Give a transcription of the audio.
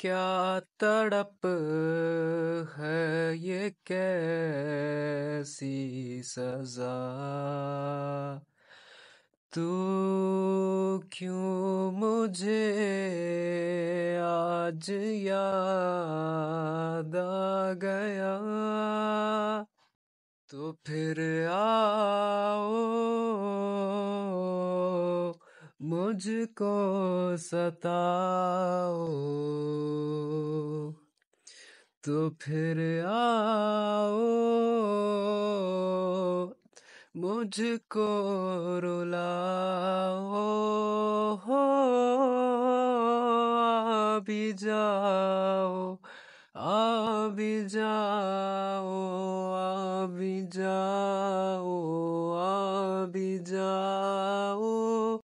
क्या तड़प है ये कैसी सजा तू क्यों मुझे आज याद आ गया तो फिर आओ मुझको सताओ तो फिर आओ मुझको रुलाओ हो भी जाओ आ भी जाओ आ भी जाओ आ भी जाओ